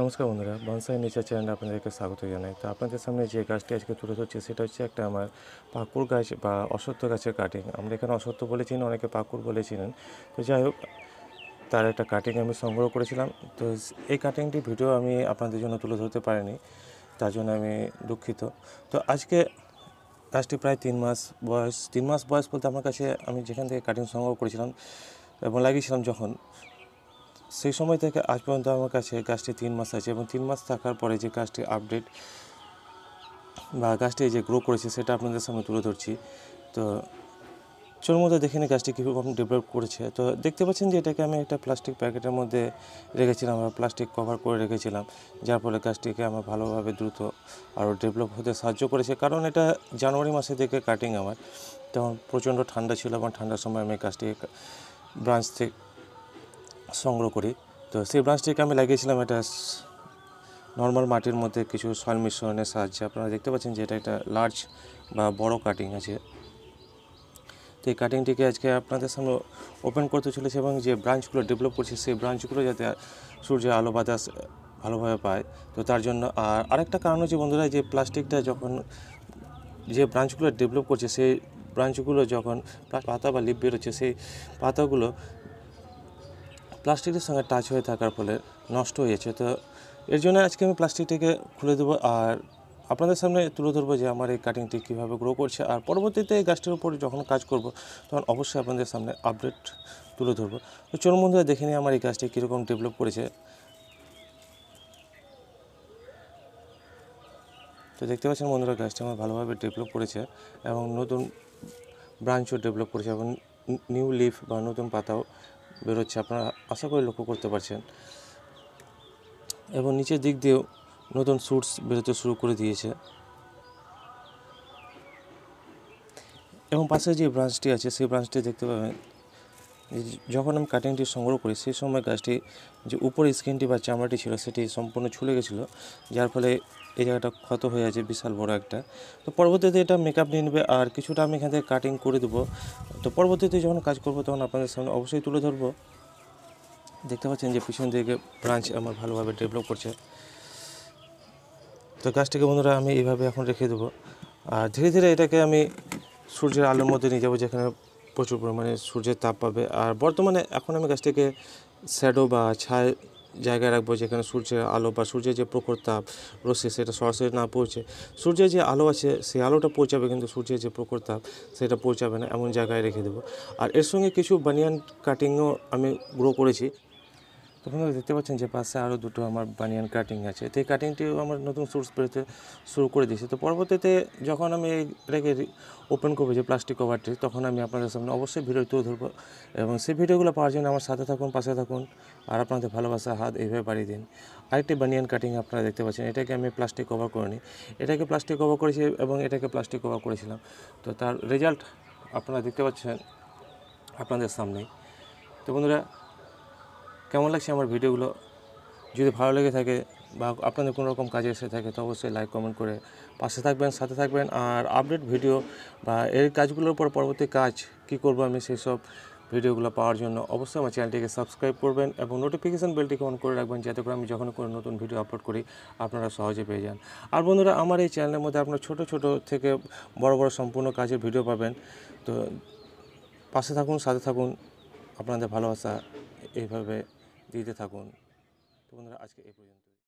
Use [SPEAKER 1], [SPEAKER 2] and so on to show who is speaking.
[SPEAKER 1] নমস্কার বন্ধুরা bonsai nature চ্যানেলে আপনাদেরকে স্বাগত জানাই তো আপনাদের সামনে যে গাছটি আজকে তুলে ধরছে সেটা হচ্ছে একটা আমার পাকুর গাছ বা অসত্য গাছের কাটিং আমরা এখানে অসত্য বলেছিলেন অনেকে পাকুর বলেছিলেন তো যাই হোক তার একটা কাটিং আমি সংগ্রহ করেছিলাম তো এই কাটিংটি ভিডিও আমি আপনাদের জন্য তুলে ধরতে পারিনি তার জন্য আমি দুঃখিত তো আজকে গাছটি প্রায় তিন মাস বয়স তিন মাস বয়স বলতে আমার কাছে আমি যেখান থেকে কাটিং সংগ্রহ করেছিলাম এবং লাগিয়েছিলাম যখন সেই সময় থেকে আজ পর্যন্ত আমার কাছে গাছটি তিন মাস আছে এবং তিন মাস থাকার পরে যে গাছটি আপডেট বা গাছটি যে গ্রো করেছে সেটা আপনাদের সামনে তুলে ধরছি তো চোর মধ্যে দেখে নিই গাছটি কীরকম ডেভেলপ করেছে তো দেখতে পাচ্ছেন যে এটাকে আমি একটা প্লাস্টিক প্যাকেটের মধ্যে রেখেছিলাম বা প্লাস্টিক কভার করে রেখেছিলাম যার ফলে গাছটিকে আমার ভালোভাবে দ্রুত আরও ডেভেলপ হতে সাহায্য করেছে কারণ এটা জানুয়ারি মাসে থেকে কাটিং আমার তখন প্রচণ্ড ঠান্ডা ছিল এবং ঠান্ডার সময় আমি গাছটিকে ব্রাঞ্চ থেকে সংগ্রহ করি তো সেই ব্রাঞ্চটিকে আমি লাগিয়েছিলাম এটা নর্মাল মাটির মধ্যে কিছু সয়েল মিশ্রণের সাহায্যে আপনারা দেখতে পাচ্ছেন যে এটা একটা লার্জ বা বড় কাটিং আছে তো এই কাটিংটিকে আজকে আপনাদের সামনে ওপেন করতে চলেছে এবং যে ব্রাঞ্চগুলো ডেভেলপ করছে সেই ব্রাঞ্চগুলো যাতে সূর্যের আলো বাতাস ভালোভাবে পায় তো তার জন্য আর আরেকটা কারণ হচ্ছে বন্ধুরা যে প্লাস্টিকটা যখন যে ব্রাঞ্চগুলো ডেভেলপ করছে সেই ব্রাঞ্চগুলো যখন পাতা বা লিপ বেরোচ্ছে সেই পাতাগুলো প্লাস্টিকের সঙ্গে টাচ হয়ে থাকার ফলে নষ্ট হয়েছে তো এর জন্য আজকে আমি প্লাস্টিকটিকে খুলে দেবো আর আপনাদের সামনে তুলে ধরবো যে আমার এই কাটিংটি কীভাবে গ্রো করছে আর পরবর্তীতে এই গাছটির উপর যখন কাজ করব তখন অবশ্যই আপনাদের সামনে আপডেট তুলে ধরবো তো চোর বন্ধুরা দেখে নিই আমার এই গাছটি কীরকম ডেভেলপ করেছে তো দেখতে পাচ্ছেন বন্ধুরা গাছটি আমার ভালোভাবে ডেভেলপ করেছে এবং নতুন ব্রাঞ্চও ডেভেলপ করেছে এবং নিউ লিফ বা নতুন পাতাও বেরোচ্ছে আপনারা আশা করি লক্ষ্য করতে পারছেন এবং নিচের দিক দিয়েও নতুন স্যুটস বেরোতে শুরু করে দিয়েছে এবং পাশে যে ব্রাঞ্চটি আছে সেই ব্রাঞ্চটি দেখতে পাবেন যখন আমি কাটিংটি সংগ্রহ করি সেই সময় গাছটি যে উপরে স্কিনটি বা চামড়াটি ছিল সেটি সম্পূর্ণ ছুলে গেছিলো যার ফলে এই জায়গাটা ক্ষত হয়ে আছে বিশাল বড় একটা তো পরবর্তীতে এটা মেকআপ নিয়ে নেবে আর কিছুটা আমি এখান থেকে কাটিং করে দেবো তো পরবর্তীতে যখন কাজ করব তখন আপনাদের সামনে অবশ্যই তুলে ধরবো দেখতে পাচ্ছেন যে পিছন দিকে ব্রাঞ্চ আমার ভালোভাবে ডেভেলপ করছে তো গাছটাকে বন্ধুরা আমি এইভাবে এখন রেখে দেবো আর ধীরে ধীরে এটাকে আমি সূর্যের আলোর মধ্যে নিয়ে যাবো যেখানে প্রচুর পরিমাণে সূর্যের তাপ পাবে আর বর্তমানে এখন আমি গাছটাকে শ্যাডো বা ছায় জায়গায় রাখবো যেখানে সূর্যের আলো বা সূর্যের যে প্রখর তাপ রশ্মি সেটা সরাসরি না পৌঁছে সূর্যের যে আলো আছে সেই আলোটা পৌঁছাবে কিন্তু সূর্যের যে প্রখর তাপ সেটা পৌঁছাবে না এমন জায়গায় রেখে দেবো আর এর সঙ্গে কিছু বানিয়ান কাটিংও আমি গ্রো করেছি তো বন্ধুরা দেখতে পাচ্ছেন যে পাশে আরও দুটো আমার বানিয়ান কাটিং আছে তো এই কাটিংটিও আমার নতুন সোর্স পেতে শুরু করে দিয়েছে তো পরবর্তীতে যখন আমি এটাকে ওপেন করবো যে প্লাস্টিক কভারটি তখন আমি আপনাদের সামনে অবশ্যই ভিডিও তুলে ধরবো এবং সেই ভিডিওগুলো পাওয়ার জন্য আমার সাথে থাকুন পাশে থাকুন আর আপনাদের ভালোবাসা হাত এইভাবে বাড়িয়ে দিন আরেকটি বানিয়ান কাটিং আপনারা দেখতে পাচ্ছেন এটাকে আমি প্লাস্টিক কভার করে নিই এটাকে প্লাস্টিক কভার করেছি এবং এটাকে প্লাস্টিক কভার করেছিলাম তো তার রেজাল্ট আপনারা দেখতে পাচ্ছেন আপনাদের সামনেই তো বন্ধুরা কেমন লাগছে আমার ভিডিওগুলো যদি ভালো লেগে থাকে বা আপনাদের কোনো রকম কাজে এসে থাকে তো অবশ্যই লাইক কমেন্ট করে পাশে থাকবেন সাথে থাকবেন আর আপডেট ভিডিও বা এর কাজগুলোর পর পরবর্তী কাজ কি করব আমি সেই সব ভিডিওগুলো পাওয়ার জন্য অবশ্যই আমার চ্যানেলটিকে সাবস্ক্রাইব করবেন এবং নোটিফিকেশান বেলটিকে অন করে রাখবেন যাতে করে আমি যখন কোনো নতুন ভিডিও আপলোড করি আপনারা সহজে পেয়ে যান আর বন্ধুরা আমার এই চ্যানেলের মধ্যে আপনারা ছোট ছোট থেকে বড় বড় সম্পূর্ণ কাজের ভিডিও পাবেন তো পাশে থাকুন সাথে থাকুন আপনাদের ভালোবাসা এইভাবে দিতে থাকুন তো বন্ধুরা আজকে এই পর্যন্ত